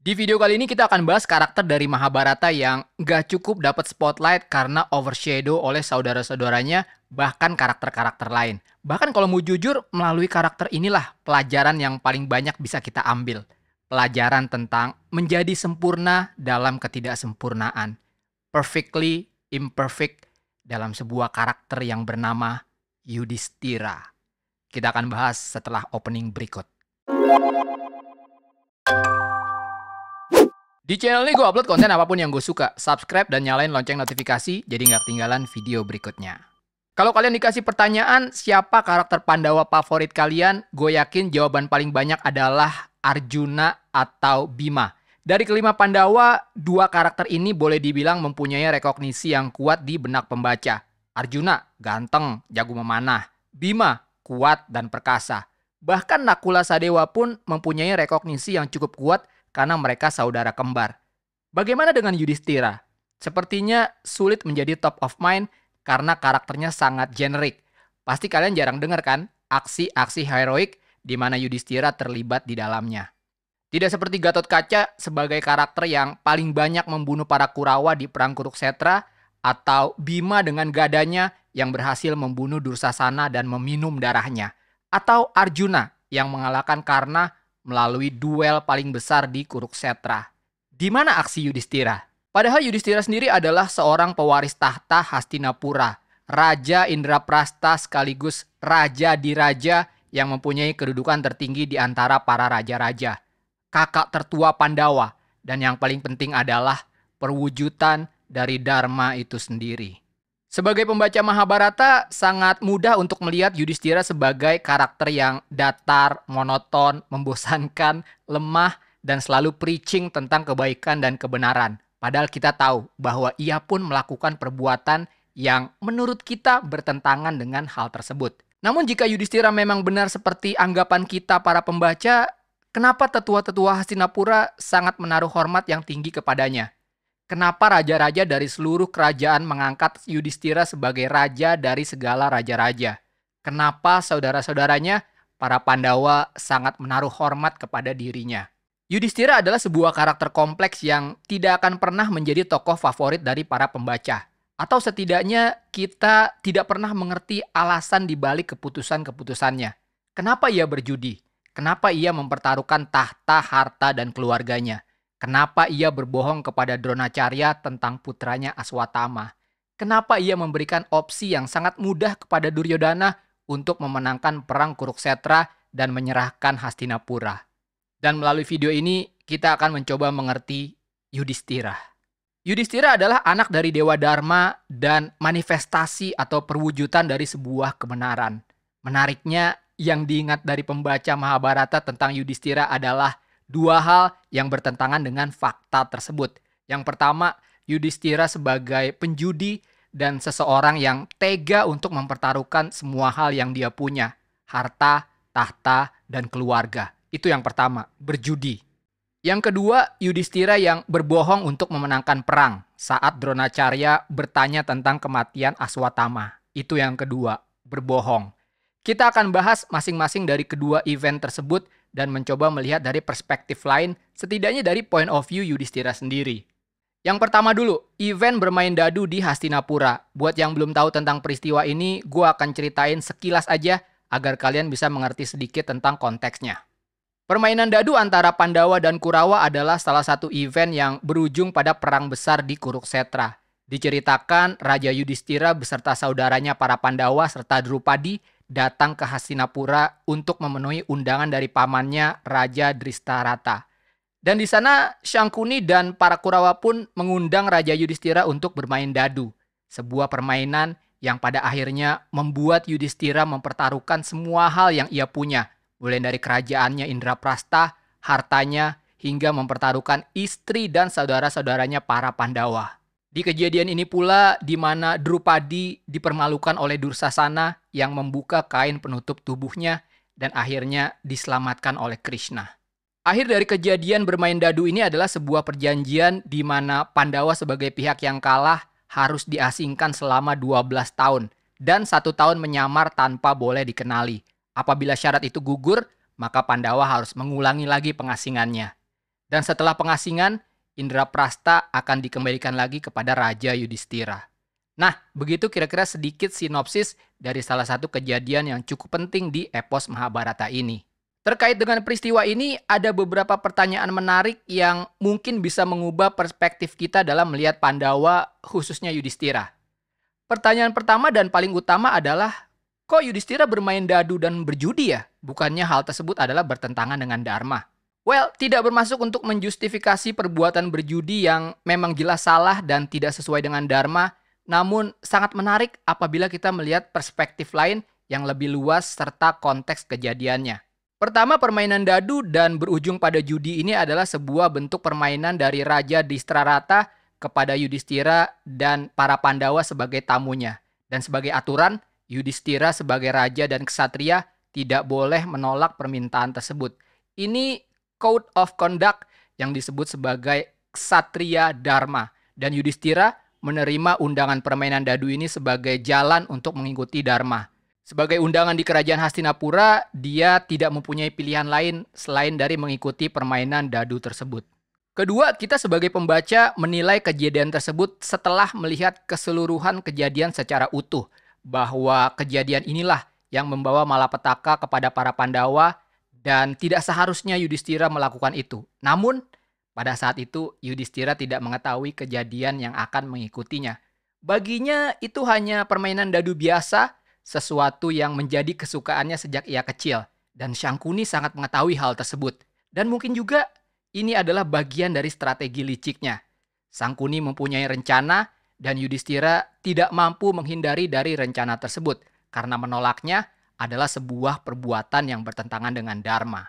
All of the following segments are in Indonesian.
Di video kali ini kita akan bahas karakter dari Mahabharata yang gak cukup dapat spotlight karena overshadow oleh saudara-saudaranya bahkan karakter-karakter lain. Bahkan kalau mau jujur, melalui karakter inilah pelajaran yang paling banyak bisa kita ambil. Pelajaran tentang menjadi sempurna dalam ketidaksempurnaan. Perfectly imperfect dalam sebuah karakter yang bernama Yudhistira. Kita akan bahas setelah opening berikut. Di channel ini gue upload konten apapun yang gue suka. Subscribe dan nyalain lonceng notifikasi jadi nggak ketinggalan video berikutnya. Kalau kalian dikasih pertanyaan siapa karakter Pandawa favorit kalian, gue yakin jawaban paling banyak adalah Arjuna atau Bima. Dari kelima Pandawa, dua karakter ini boleh dibilang mempunyai rekognisi yang kuat di benak pembaca. Arjuna, ganteng, jago memanah. Bima, kuat dan perkasa. Bahkan Nakula Sadewa pun mempunyai rekognisi yang cukup kuat karena mereka saudara kembar. Bagaimana dengan Yudhistira? Sepertinya sulit menjadi top of mind karena karakternya sangat generik. Pasti kalian jarang dengar kan aksi-aksi heroik di mana Yudhistira terlibat di dalamnya. Tidak seperti Gatot Kaca sebagai karakter yang paling banyak membunuh para Kurawa di Perang Kuruksetra, atau Bima dengan gadanya yang berhasil membunuh Dursasana dan meminum darahnya. Atau Arjuna yang mengalahkan Karna melalui duel paling besar di Kuruksetra, Di mana aksi Yudhistira? Padahal Yudhistira sendiri adalah seorang pewaris tahta Hastinapura, Raja Indraprasta sekaligus Raja Diraja yang mempunyai kedudukan tertinggi di antara para raja-raja. Kakak tertua Pandawa, dan yang paling penting adalah perwujudan dari Dharma itu sendiri. Sebagai pembaca Mahabharata, sangat mudah untuk melihat Yudhistira sebagai karakter yang datar, monoton, membosankan, lemah, dan selalu preaching tentang kebaikan dan kebenaran. Padahal kita tahu bahwa ia pun melakukan perbuatan yang menurut kita bertentangan dengan hal tersebut. Namun jika Yudhistira memang benar seperti anggapan kita para pembaca, kenapa tetua-tetua Hastinapura sangat menaruh hormat yang tinggi kepadanya? Kenapa raja-raja dari seluruh kerajaan mengangkat Yudhistira sebagai raja dari segala raja-raja? Kenapa saudara-saudaranya, para Pandawa, sangat menaruh hormat kepada dirinya? Yudhistira adalah sebuah karakter kompleks yang tidak akan pernah menjadi tokoh favorit dari para pembaca. Atau setidaknya kita tidak pernah mengerti alasan dibalik keputusan-keputusannya. Kenapa ia berjudi? Kenapa ia mempertaruhkan tahta, harta, dan keluarganya? Kenapa ia berbohong kepada Dronacarya tentang putranya Aswatama? Kenapa ia memberikan opsi yang sangat mudah kepada Duryodhana untuk memenangkan perang Kuruksetra dan menyerahkan Hastinapura? Dan melalui video ini kita akan mencoba mengerti Yudhistira. Yudhistira adalah anak dari Dewa Dharma dan manifestasi atau perwujudan dari sebuah kebenaran. Menariknya, yang diingat dari pembaca Mahabharata tentang Yudhistira adalah dua hal yang bertentangan dengan fakta tersebut. Yang pertama, Yudhistira sebagai penjudi dan seseorang yang tega untuk mempertaruhkan semua hal yang dia punya, harta, tahta, dan keluarga. Itu yang pertama, berjudi. Yang kedua, Yudhistira yang berbohong untuk memenangkan perang saat Dronacarya bertanya tentang kematian Aswatama. Itu yang kedua, berbohong. Kita akan bahas masing-masing dari kedua event tersebut dan mencoba melihat dari perspektif lain, setidaknya dari point of view Yudhistira sendiri. Yang pertama dulu, event bermain dadu di Hastinapura. Buat yang belum tahu tentang peristiwa ini, gue akan ceritain sekilas aja agar kalian bisa mengerti sedikit tentang konteksnya. Permainan dadu antara Pandawa dan Kurawa adalah salah satu event yang berujung pada perang besar di Kuruksetra. Diceritakan Raja Yudhistira beserta saudaranya para Pandawa serta Drupadi datang ke Hastinapura untuk memenuhi undangan dari pamannya Raja Dristarata. Dan di sana Shangkuni dan para Kurawa pun mengundang Raja Yudhistira untuk bermain dadu, sebuah permainan yang pada akhirnya membuat Yudhistira mempertaruhkan semua hal yang ia punya, mulai dari kerajaannya Indraprasta, hartanya, hingga mempertaruhkan istri dan saudara-saudaranya para Pandawa. Di kejadian ini pula di mana Drupadi dipermalukan oleh Dursasana yang membuka kain penutup tubuhnya dan akhirnya diselamatkan oleh Krishna. Akhir dari kejadian bermain dadu ini adalah sebuah perjanjian di mana Pandawa sebagai pihak yang kalah harus diasingkan selama 12 tahun dan satu tahun menyamar tanpa boleh dikenali. Apabila syarat itu gugur, maka Pandawa harus mengulangi lagi pengasingannya. Dan setelah pengasingan, Indra Prasta akan dikembalikan lagi kepada Raja Yudhistira. Nah, begitu kira-kira sedikit sinopsis dari salah satu kejadian yang cukup penting di epos Mahabharata ini. Terkait dengan peristiwa ini, ada beberapa pertanyaan menarik yang mungkin bisa mengubah perspektif kita dalam melihat Pandawa, khususnya Yudhistira. Pertanyaan pertama dan paling utama adalah, kok Yudhistira bermain dadu dan berjudi ya? Bukannya hal tersebut adalah bertentangan dengan Dharma. Well, tidak bermaksud untuk menjustifikasi perbuatan berjudi yang memang jelas salah dan tidak sesuai dengan dharma, namun sangat menarik apabila kita melihat perspektif lain yang lebih luas serta konteks kejadiannya. Pertama, permainan dadu dan berujung pada judi ini adalah sebuah bentuk permainan dari Raja Distrarata kepada Yudhistira dan para Pandawa sebagai tamunya. Dan sebagai aturan, Yudhistira sebagai raja dan kesatria tidak boleh menolak permintaan tersebut. Ini Code of Conduct yang disebut sebagai Ksatria Dharma dan Yudhistira menerima undangan permainan dadu ini sebagai jalan untuk mengikuti Dharma. Sebagai undangan di kerajaan Hastinapura, dia tidak mempunyai pilihan lain selain dari mengikuti permainan dadu tersebut. Kedua, kita sebagai pembaca menilai kejadian tersebut setelah melihat keseluruhan kejadian secara utuh, bahwa kejadian inilah yang membawa malapetaka kepada para Pandawa dan tidak seharusnya Yudhistira melakukan itu. Namun, pada saat itu Yudhistira tidak mengetahui kejadian yang akan mengikutinya. Baginya itu hanya permainan dadu biasa, sesuatu yang menjadi kesukaannya sejak ia kecil. Dan Shangkuni sangat mengetahui hal tersebut. Dan mungkin juga ini adalah bagian dari strategi liciknya. Shangkuni mempunyai rencana dan Yudhistira tidak mampu menghindari dari rencana tersebut. Karena menolaknya, adalah sebuah perbuatan yang bertentangan dengan dharma.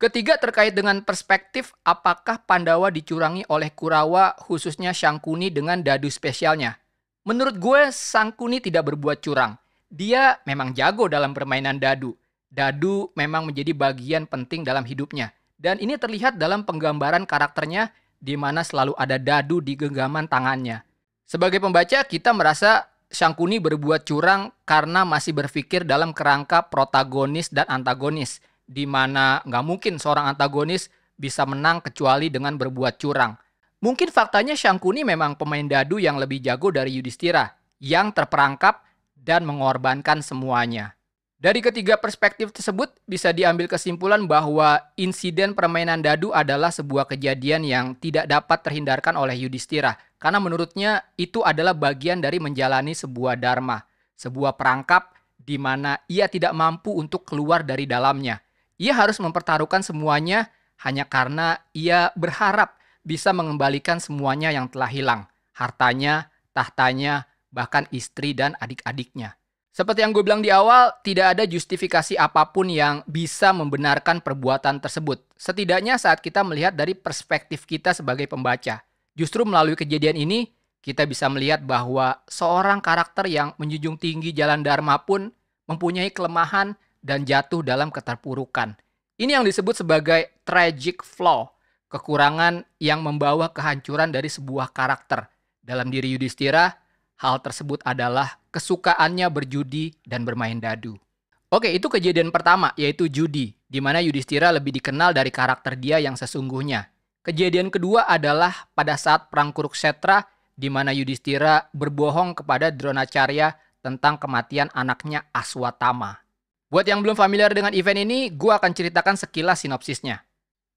Ketiga terkait dengan perspektif apakah Pandawa dicurangi oleh Kurawa khususnya Shangkuni dengan dadu spesialnya. Menurut gue Shangkuni tidak berbuat curang. Dia memang jago dalam permainan dadu. Dadu memang menjadi bagian penting dalam hidupnya. Dan ini terlihat dalam penggambaran karakternya di mana selalu ada dadu di genggaman tangannya. Sebagai pembaca kita merasa Shangkuni berbuat curang karena masih berpikir dalam kerangka protagonis dan antagonis, di mana nggak mungkin seorang antagonis bisa menang kecuali dengan berbuat curang. Mungkin faktanya Shangkuni memang pemain dadu yang lebih jago dari Yudhistira, yang terperangkap dan mengorbankan semuanya. Dari ketiga perspektif tersebut bisa diambil kesimpulan bahwa insiden permainan dadu adalah sebuah kejadian yang tidak dapat terhindarkan oleh Yudhistira karena menurutnya itu adalah bagian dari menjalani sebuah dharma, sebuah perangkap di mana ia tidak mampu untuk keluar dari dalamnya. Ia harus mempertaruhkan semuanya hanya karena ia berharap bisa mengembalikan semuanya yang telah hilang, hartanya, tahtanya, bahkan istri dan adik-adiknya. Seperti yang gue bilang di awal, tidak ada justifikasi apapun yang bisa membenarkan perbuatan tersebut. Setidaknya saat kita melihat dari perspektif kita sebagai pembaca. Justru melalui kejadian ini, kita bisa melihat bahwa seorang karakter yang menjunjung tinggi jalan dharma pun mempunyai kelemahan dan jatuh dalam keterpurukan. Ini yang disebut sebagai tragic flaw, kekurangan yang membawa kehancuran dari sebuah karakter. Dalam diri Yudhistira, Hal tersebut adalah kesukaannya berjudi dan bermain dadu. Oke, itu kejadian pertama, yaitu judi, di mana Yudhistira lebih dikenal dari karakter dia yang sesungguhnya. Kejadian kedua adalah pada saat Perang Kuruksetra, di mana Yudhistira berbohong kepada Dronacarya tentang kematian anaknya Aswatama. Buat yang belum familiar dengan event ini, gue akan ceritakan sekilas sinopsisnya.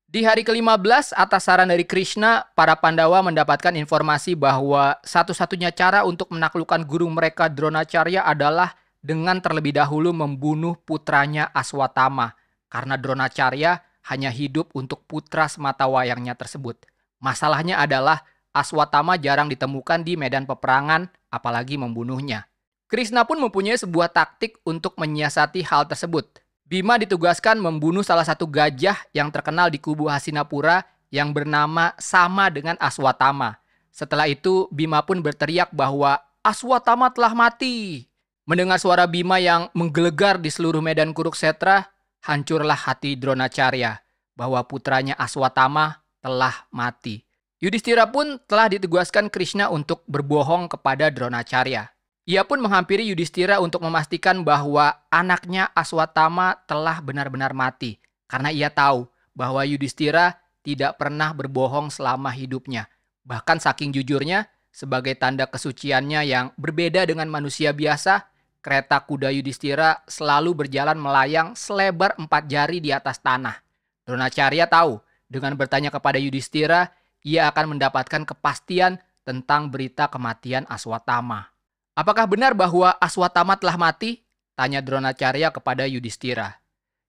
Di hari ke-15, atas saran dari Krishna, para Pandawa mendapatkan informasi bahwa satu-satunya cara untuk menaklukkan guru mereka Dronacharya adalah dengan terlebih dahulu membunuh putranya Aswatama, karena Dronacharya hanya hidup untuk putra semata wayangnya tersebut. Masalahnya adalah Aswatama jarang ditemukan di medan peperangan, apalagi membunuhnya. Krishna pun mempunyai sebuah taktik untuk menyiasati hal tersebut. Bima ditugaskan membunuh salah satu gajah yang terkenal di kubu Hasinapura yang bernama sama dengan Aswatama. Setelah itu, Bima pun berteriak bahwa Aswatama telah mati. Mendengar suara Bima yang menggelegar di seluruh medan setra, hancurlah hati Dronacarya bahwa putranya Aswatama telah mati. Yudhistira pun telah ditugaskan Krishna untuk berbohong kepada Dronacarya. Ia pun menghampiri Yudhistira untuk memastikan bahwa anaknya Aswatama telah benar-benar mati karena ia tahu bahwa Yudhistira tidak pernah berbohong selama hidupnya. Bahkan saking jujurnya, sebagai tanda kesuciannya yang berbeda dengan manusia biasa, kereta kuda Yudhistira selalu berjalan melayang selebar empat jari di atas tanah. Dronacarya tahu, dengan bertanya kepada Yudhistira, ia akan mendapatkan kepastian tentang berita kematian Aswatama. Apakah benar bahwa Aswatama telah mati? Tanya Dronacarya kepada Yudhistira.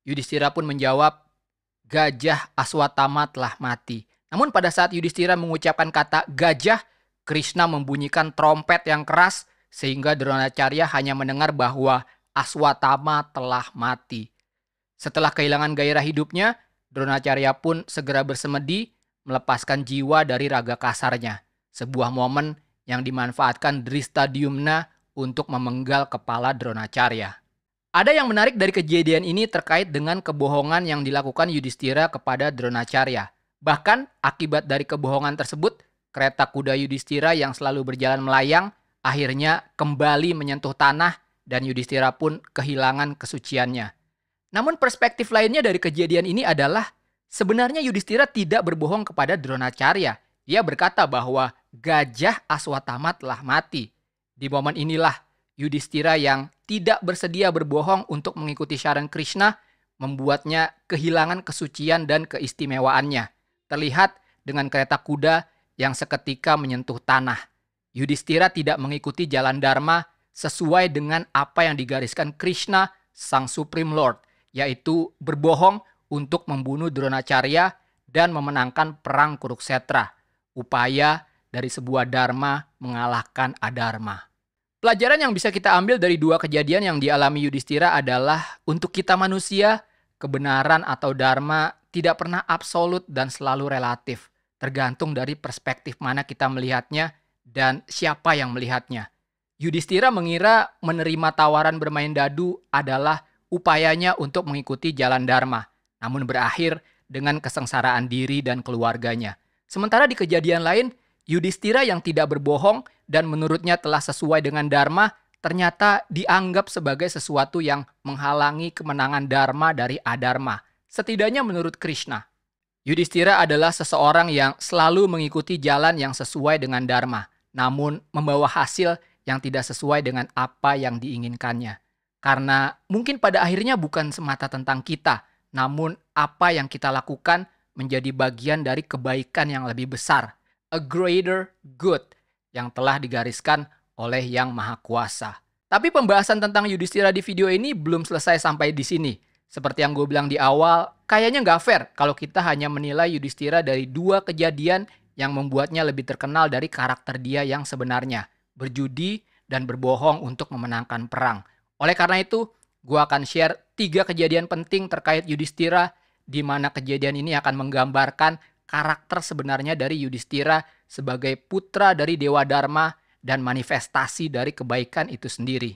Yudhistira pun menjawab, Gajah Aswatama telah mati. Namun pada saat Yudhistira mengucapkan kata gajah, Krishna membunyikan trompet yang keras sehingga Dronacarya hanya mendengar bahwa Aswatama telah mati. Setelah kehilangan gairah hidupnya, Dronacarya pun segera bersemedi melepaskan jiwa dari raga kasarnya. Sebuah momen yang dimanfaatkan dari stadiumna untuk memenggal kepala Dronacarya. Ada yang menarik dari kejadian ini terkait dengan kebohongan yang dilakukan Yudhistira kepada Dronacarya. Bahkan akibat dari kebohongan tersebut, kereta kuda Yudhistira yang selalu berjalan melayang akhirnya kembali menyentuh tanah dan Yudhistira pun kehilangan kesuciannya. Namun perspektif lainnya dari kejadian ini adalah sebenarnya Yudhistira tidak berbohong kepada Dronacarya. Ia berkata bahwa gajah Aswatama telah mati. Di momen inilah Yudhistira yang tidak bersedia berbohong untuk mengikuti saran Krishna membuatnya kehilangan kesucian dan keistimewaannya. Terlihat dengan kereta kuda yang seketika menyentuh tanah. Yudhistira tidak mengikuti jalan Dharma sesuai dengan apa yang digariskan Krishna, Sang Supreme Lord, yaitu berbohong untuk membunuh Dronacarya dan memenangkan perang Kuruksetra upaya dari sebuah dharma mengalahkan adharma. Pelajaran yang bisa kita ambil dari dua kejadian yang dialami Yudhistira adalah untuk kita manusia, kebenaran atau dharma tidak pernah absolut dan selalu relatif, tergantung dari perspektif mana kita melihatnya dan siapa yang melihatnya. Yudhistira mengira menerima tawaran bermain dadu adalah upayanya untuk mengikuti jalan dharma, namun berakhir dengan kesengsaraan diri dan keluarganya. Sementara di kejadian lain, Yudhistira yang tidak berbohong dan menurutnya telah sesuai dengan Dharma ternyata dianggap sebagai sesuatu yang menghalangi kemenangan Dharma dari Adharma, setidaknya menurut Krishna. Yudhistira adalah seseorang yang selalu mengikuti jalan yang sesuai dengan Dharma, namun membawa hasil yang tidak sesuai dengan apa yang diinginkannya. Karena mungkin pada akhirnya bukan semata tentang kita, namun apa yang kita lakukan menjadi bagian dari kebaikan yang lebih besar, a greater good yang telah digariskan oleh Yang Maha Kuasa. Tapi pembahasan tentang Yudhistira di video ini belum selesai sampai di sini. Seperti yang gue bilang di awal, kayaknya nggak fair kalau kita hanya menilai Yudhistira dari dua kejadian yang membuatnya lebih terkenal dari karakter dia yang sebenarnya, berjudi dan berbohong untuk memenangkan perang. Oleh karena itu, gue akan share tiga kejadian penting terkait Yudhistira di mana kejadian ini akan menggambarkan karakter sebenarnya dari Yudhistira sebagai putra dari Dewa Dharma dan manifestasi dari kebaikan itu sendiri.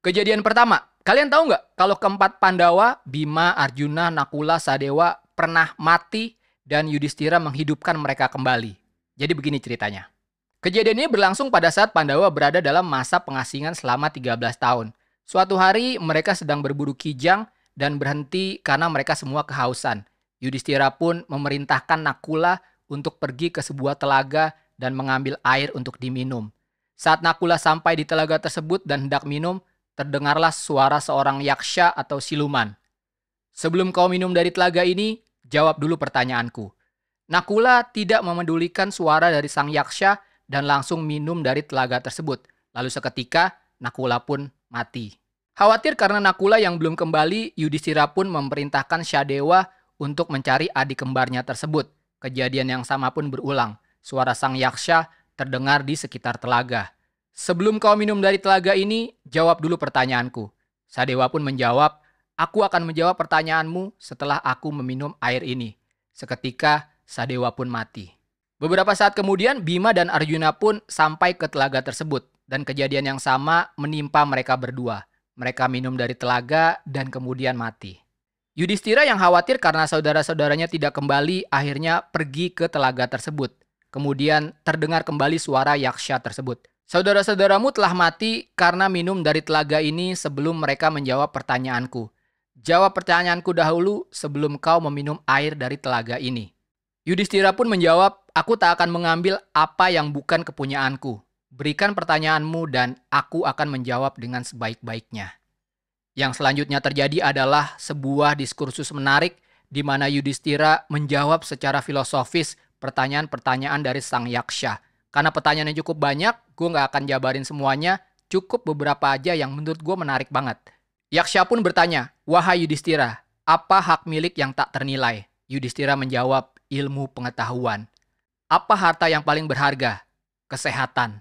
Kejadian pertama, kalian tahu nggak kalau keempat Pandawa, Bima, Arjuna, Nakula, Sadewa pernah mati dan Yudhistira menghidupkan mereka kembali. Jadi begini ceritanya. Kejadian ini berlangsung pada saat Pandawa berada dalam masa pengasingan selama 13 tahun. Suatu hari mereka sedang berburu kijang dan berhenti karena mereka semua kehausan. Yudhistira pun memerintahkan Nakula untuk pergi ke sebuah telaga dan mengambil air untuk diminum. Saat Nakula sampai di telaga tersebut dan hendak minum, terdengarlah suara seorang yaksha atau siluman. Sebelum kau minum dari telaga ini, jawab dulu pertanyaanku. Nakula tidak memedulikan suara dari sang yaksha dan langsung minum dari telaga tersebut. Lalu seketika Nakula pun mati. Khawatir karena Nakula yang belum kembali, Yudhistira pun memerintahkan Syadewa untuk mencari adik kembarnya tersebut. Kejadian yang sama pun berulang. Suara sang Yaksha terdengar di sekitar telaga. Sebelum kau minum dari telaga ini, jawab dulu pertanyaanku. Sadewa pun menjawab, aku akan menjawab pertanyaanmu setelah aku meminum air ini. Seketika, Sadewa pun mati. Beberapa saat kemudian, Bima dan Arjuna pun sampai ke telaga tersebut. Dan kejadian yang sama menimpa mereka berdua. Mereka minum dari telaga dan kemudian mati. Yudhistira yang khawatir karena saudara-saudaranya tidak kembali akhirnya pergi ke telaga tersebut. Kemudian terdengar kembali suara Yaksha tersebut. Saudara-saudaramu telah mati karena minum dari telaga ini sebelum mereka menjawab pertanyaanku. Jawab pertanyaanku dahulu sebelum kau meminum air dari telaga ini. Yudhistira pun menjawab, aku tak akan mengambil apa yang bukan kepunyaanku. Berikan pertanyaanmu dan aku akan menjawab dengan sebaik-baiknya. Yang selanjutnya terjadi adalah sebuah diskursus menarik di mana Yudhistira menjawab secara filosofis pertanyaan-pertanyaan dari Sang Yaksha. Karena pertanyaannya cukup banyak, gue nggak akan jabarin semuanya, cukup beberapa aja yang menurut gue menarik banget. Yaksha pun bertanya, Wahai Yudhistira, apa hak milik yang tak ternilai? Yudhistira menjawab, ilmu pengetahuan. Apa harta yang paling berharga? Kesehatan.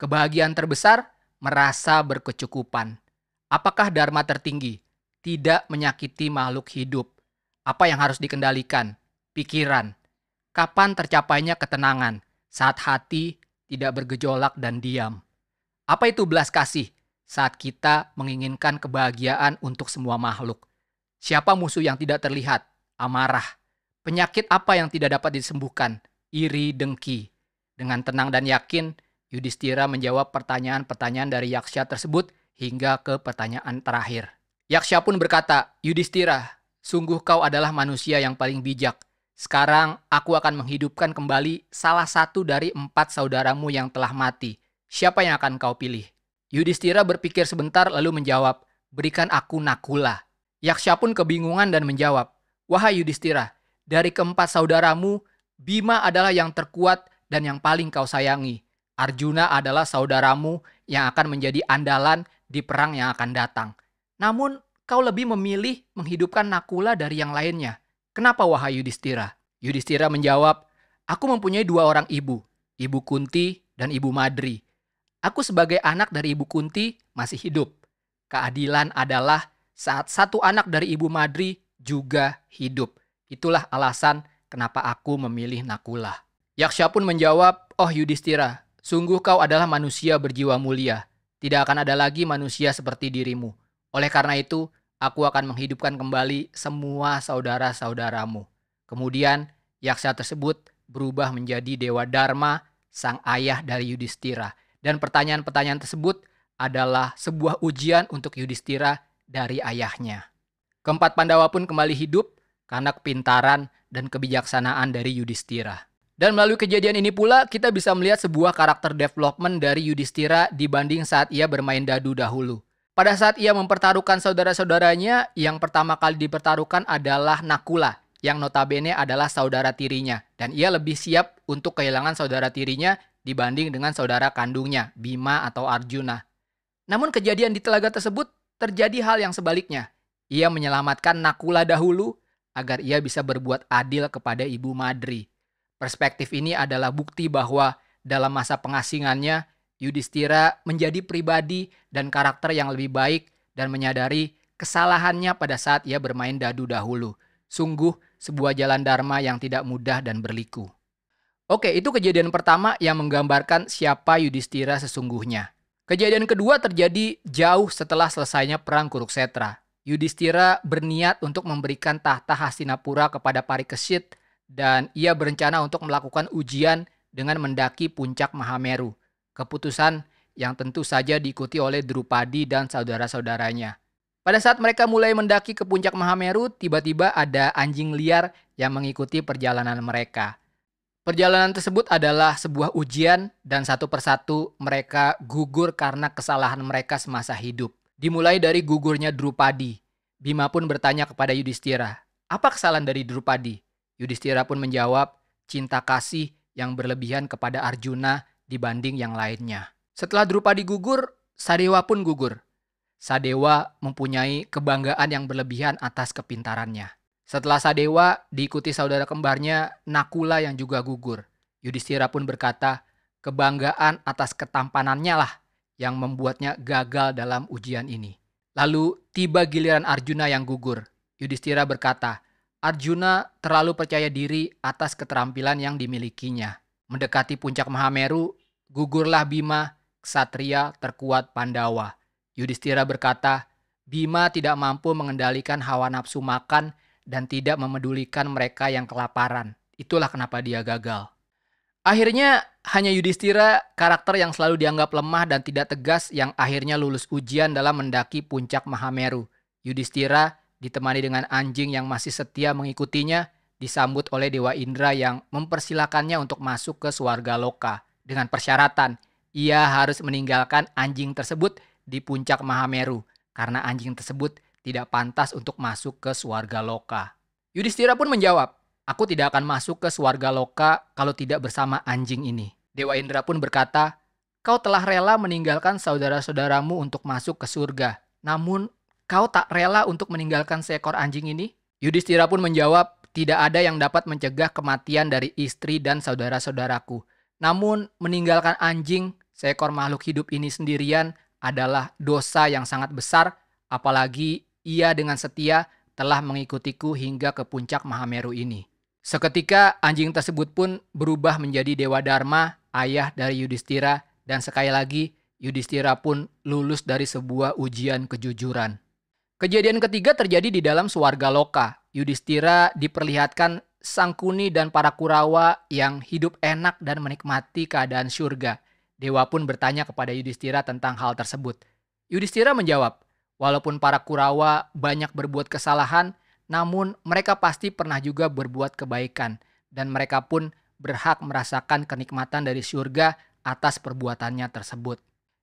Kebahagiaan terbesar merasa berkecukupan. Apakah dharma tertinggi? Tidak menyakiti makhluk hidup. Apa yang harus dikendalikan? Pikiran. Kapan tercapainya ketenangan? Saat hati tidak bergejolak dan diam. Apa itu belas kasih? Saat kita menginginkan kebahagiaan untuk semua makhluk. Siapa musuh yang tidak terlihat? Amarah. Penyakit apa yang tidak dapat disembuhkan? Iri, dengki. Dengan tenang dan yakin, Yudhistira menjawab pertanyaan-pertanyaan dari Yaksha tersebut hingga ke pertanyaan terakhir. Yaksha pun berkata, Yudhistira, sungguh kau adalah manusia yang paling bijak. Sekarang aku akan menghidupkan kembali salah satu dari empat saudaramu yang telah mati. Siapa yang akan kau pilih? Yudhistira berpikir sebentar lalu menjawab, berikan aku Nakula. Yaksha pun kebingungan dan menjawab, Wahai Yudhistira, dari keempat saudaramu, Bima adalah yang terkuat dan yang paling kau sayangi. Arjuna adalah saudaramu yang akan menjadi andalan di perang yang akan datang. Namun, kau lebih memilih menghidupkan Nakula dari yang lainnya. Kenapa wahai Yudhistira? Yudhistira menjawab, Aku mempunyai dua orang ibu, Ibu Kunti dan Ibu Madri. Aku sebagai anak dari Ibu Kunti masih hidup. Keadilan adalah saat satu anak dari Ibu Madri juga hidup. Itulah alasan kenapa aku memilih Nakula. Yaksha pun menjawab, Oh Yudhistira, Sungguh kau adalah manusia berjiwa mulia. Tidak akan ada lagi manusia seperti dirimu. Oleh karena itu, aku akan menghidupkan kembali semua saudara-saudaramu. Kemudian, yaksa tersebut berubah menjadi Dewa Dharma, sang ayah dari Yudhistira. Dan pertanyaan-pertanyaan tersebut adalah sebuah ujian untuk Yudhistira dari ayahnya. Keempat Pandawa pun kembali hidup karena kepintaran dan kebijaksanaan dari Yudhistira. Dan melalui kejadian ini pula kita bisa melihat sebuah karakter development dari Yudhistira dibanding saat ia bermain dadu dahulu. Pada saat ia mempertaruhkan saudara-saudaranya, yang pertama kali dipertaruhkan adalah Nakula, yang notabene adalah saudara tirinya. Dan ia lebih siap untuk kehilangan saudara tirinya dibanding dengan saudara kandungnya, Bima atau Arjuna. Namun kejadian di telaga tersebut terjadi hal yang sebaliknya. Ia menyelamatkan Nakula dahulu agar ia bisa berbuat adil kepada ibu Madri. Perspektif ini adalah bukti bahwa dalam masa pengasingannya, Yudhistira menjadi pribadi dan karakter yang lebih baik dan menyadari kesalahannya pada saat ia bermain dadu dahulu. Sungguh sebuah jalan dharma yang tidak mudah dan berliku. Oke, itu kejadian pertama yang menggambarkan siapa Yudhistira sesungguhnya. Kejadian kedua terjadi jauh setelah selesainya perang Kuruksetra. Yudhistira berniat untuk memberikan tahta Hastinapura kepada Parikesit dan ia berencana untuk melakukan ujian dengan mendaki puncak Mahameru. Keputusan yang tentu saja diikuti oleh Drupadi dan saudara-saudaranya. Pada saat mereka mulai mendaki ke puncak Mahameru, tiba-tiba ada anjing liar yang mengikuti perjalanan mereka. Perjalanan tersebut adalah sebuah ujian dan satu persatu mereka gugur karena kesalahan mereka semasa hidup. Dimulai dari gugurnya Drupadi. Bima pun bertanya kepada Yudhistira, apa kesalahan dari Drupadi? Yudhistira pun menjawab, cinta kasih yang berlebihan kepada Arjuna dibanding yang lainnya. Setelah Drupadi gugur, Sadewa pun gugur. Sadewa mempunyai kebanggaan yang berlebihan atas kepintarannya. Setelah Sadewa, diikuti saudara kembarnya Nakula yang juga gugur. Yudhistira pun berkata, kebanggaan atas ketampanannya lah yang membuatnya gagal dalam ujian ini. Lalu tiba giliran Arjuna yang gugur. Yudhistira berkata, Arjuna terlalu percaya diri atas keterampilan yang dimilikinya. Mendekati puncak Mahameru, gugurlah Bima, ksatria terkuat Pandawa. Yudhistira berkata, Bima tidak mampu mengendalikan hawa nafsu makan dan tidak memedulikan mereka yang kelaparan. Itulah kenapa dia gagal. Akhirnya hanya Yudhistira karakter yang selalu dianggap lemah dan tidak tegas yang akhirnya lulus ujian dalam mendaki puncak Mahameru. Yudhistira ditemani dengan anjing yang masih setia mengikutinya, disambut oleh Dewa Indra yang mempersilakannya untuk masuk ke suarga loka dengan persyaratan ia harus meninggalkan anjing tersebut di puncak Mahameru karena anjing tersebut tidak pantas untuk masuk ke suarga loka. Yudhistira pun menjawab, aku tidak akan masuk ke suarga loka kalau tidak bersama anjing ini. Dewa Indra pun berkata, kau telah rela meninggalkan saudara-saudaramu untuk masuk ke surga, namun kau tak rela untuk meninggalkan seekor anjing ini? Yudhistira pun menjawab, tidak ada yang dapat mencegah kematian dari istri dan saudara-saudaraku. Namun, meninggalkan anjing, seekor makhluk hidup ini sendirian adalah dosa yang sangat besar, apalagi ia dengan setia telah mengikutiku hingga ke puncak Mahameru ini. Seketika anjing tersebut pun berubah menjadi Dewa Dharma, ayah dari Yudhistira, dan sekali lagi Yudhistira pun lulus dari sebuah ujian kejujuran. Kejadian ketiga terjadi di dalam suarga loka. Yudhistira diperlihatkan Sangkuni dan para Kurawa yang hidup enak dan menikmati keadaan surga. Dewa pun bertanya kepada Yudhistira tentang hal tersebut. Yudhistira menjawab, walaupun para Kurawa banyak berbuat kesalahan, namun mereka pasti pernah juga berbuat kebaikan dan mereka pun berhak merasakan kenikmatan dari surga atas perbuatannya tersebut.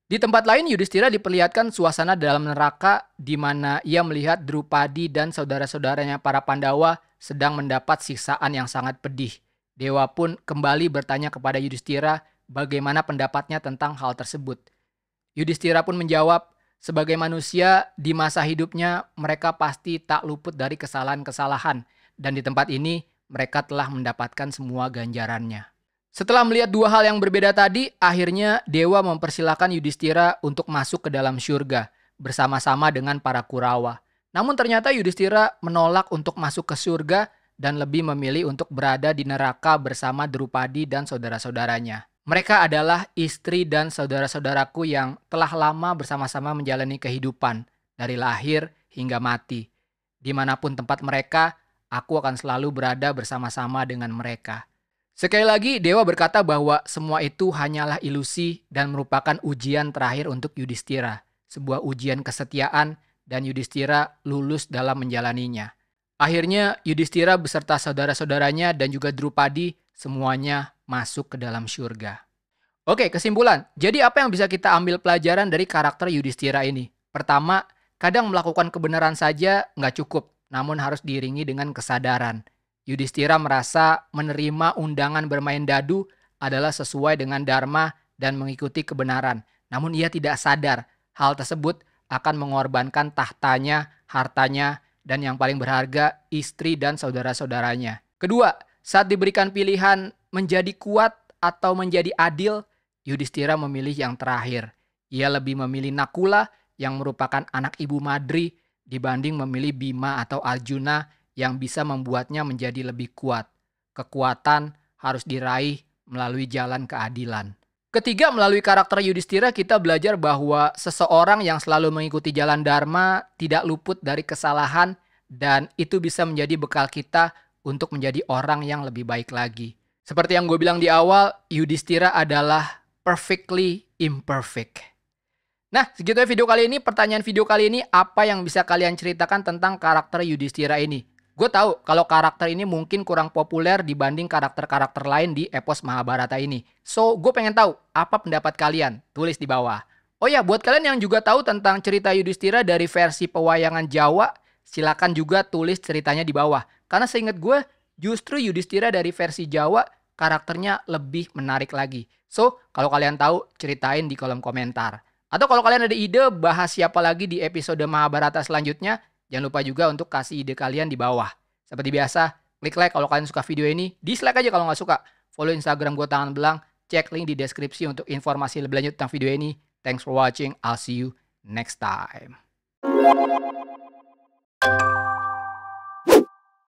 Di tempat lain, Yudhistira diperlihatkan suasana dalam neraka di mana ia melihat Drupadi dan saudara-saudaranya para Pandawa sedang mendapat siksaan yang sangat pedih. Dewa pun kembali bertanya kepada Yudhistira bagaimana pendapatnya tentang hal tersebut. Yudhistira pun menjawab, sebagai manusia di masa hidupnya mereka pasti tak luput dari kesalahan-kesalahan dan di tempat ini mereka telah mendapatkan semua ganjarannya. Setelah melihat dua hal yang berbeda tadi, akhirnya dewa mempersilahkan Yudhistira untuk masuk ke dalam surga bersama-sama dengan para Kurawa. Namun ternyata Yudhistira menolak untuk masuk ke surga dan lebih memilih untuk berada di neraka bersama Drupadi dan saudara-saudaranya. Mereka adalah istri dan saudara-saudaraku yang telah lama bersama-sama menjalani kehidupan dari lahir hingga mati. Dimanapun tempat mereka, aku akan selalu berada bersama-sama dengan mereka. Sekali lagi, Dewa berkata bahwa semua itu hanyalah ilusi dan merupakan ujian terakhir untuk Yudhistira, sebuah ujian kesetiaan dan Yudhistira lulus dalam menjalaninya. Akhirnya Yudhistira beserta saudara-saudaranya dan juga Drupadi semuanya masuk ke dalam surga. Oke, kesimpulan. Jadi apa yang bisa kita ambil pelajaran dari karakter Yudhistira ini? Pertama, kadang melakukan kebenaran saja nggak cukup, namun harus diiringi dengan kesadaran. Yudhistira merasa menerima undangan bermain dadu adalah sesuai dengan dharma dan mengikuti kebenaran. Namun ia tidak sadar hal tersebut akan mengorbankan tahtanya, hartanya, dan yang paling berharga istri dan saudara-saudaranya. Kedua, saat diberikan pilihan menjadi kuat atau menjadi adil, Yudhistira memilih yang terakhir. Ia lebih memilih Nakula yang merupakan anak ibu Madri dibanding memilih Bima atau Arjuna yang bisa membuatnya menjadi lebih kuat. Kekuatan harus diraih melalui jalan keadilan. Ketiga, melalui karakter Yudhistira kita belajar bahwa seseorang yang selalu mengikuti jalan dharma tidak luput dari kesalahan dan itu bisa menjadi bekal kita untuk menjadi orang yang lebih baik lagi. Seperti yang gue bilang di awal, Yudhistira adalah perfectly imperfect. Nah, segitu ya video kali ini. Pertanyaan video kali ini, apa yang bisa kalian ceritakan tentang karakter Yudhistira ini? Gue tahu kalau karakter ini mungkin kurang populer dibanding karakter-karakter lain di epos Mahabharata ini. So, gue pengen tahu apa pendapat kalian. Tulis di bawah. Oh ya, buat kalian yang juga tahu tentang cerita Yudhistira dari versi pewayangan Jawa, silakan juga tulis ceritanya di bawah. Karena seingat gue, justru Yudhistira dari versi Jawa karakternya lebih menarik lagi. So, kalau kalian tahu, ceritain di kolom komentar. Atau kalau kalian ada ide bahas siapa lagi di episode Mahabharata selanjutnya, Jangan lupa juga untuk kasih ide kalian di bawah. Seperti biasa, klik like kalau kalian suka video ini, dislike aja kalau nggak suka. Follow Instagram gue Tangan Belang, cek link di deskripsi untuk informasi lebih lanjut tentang video ini. Thanks for watching, I'll see you next time.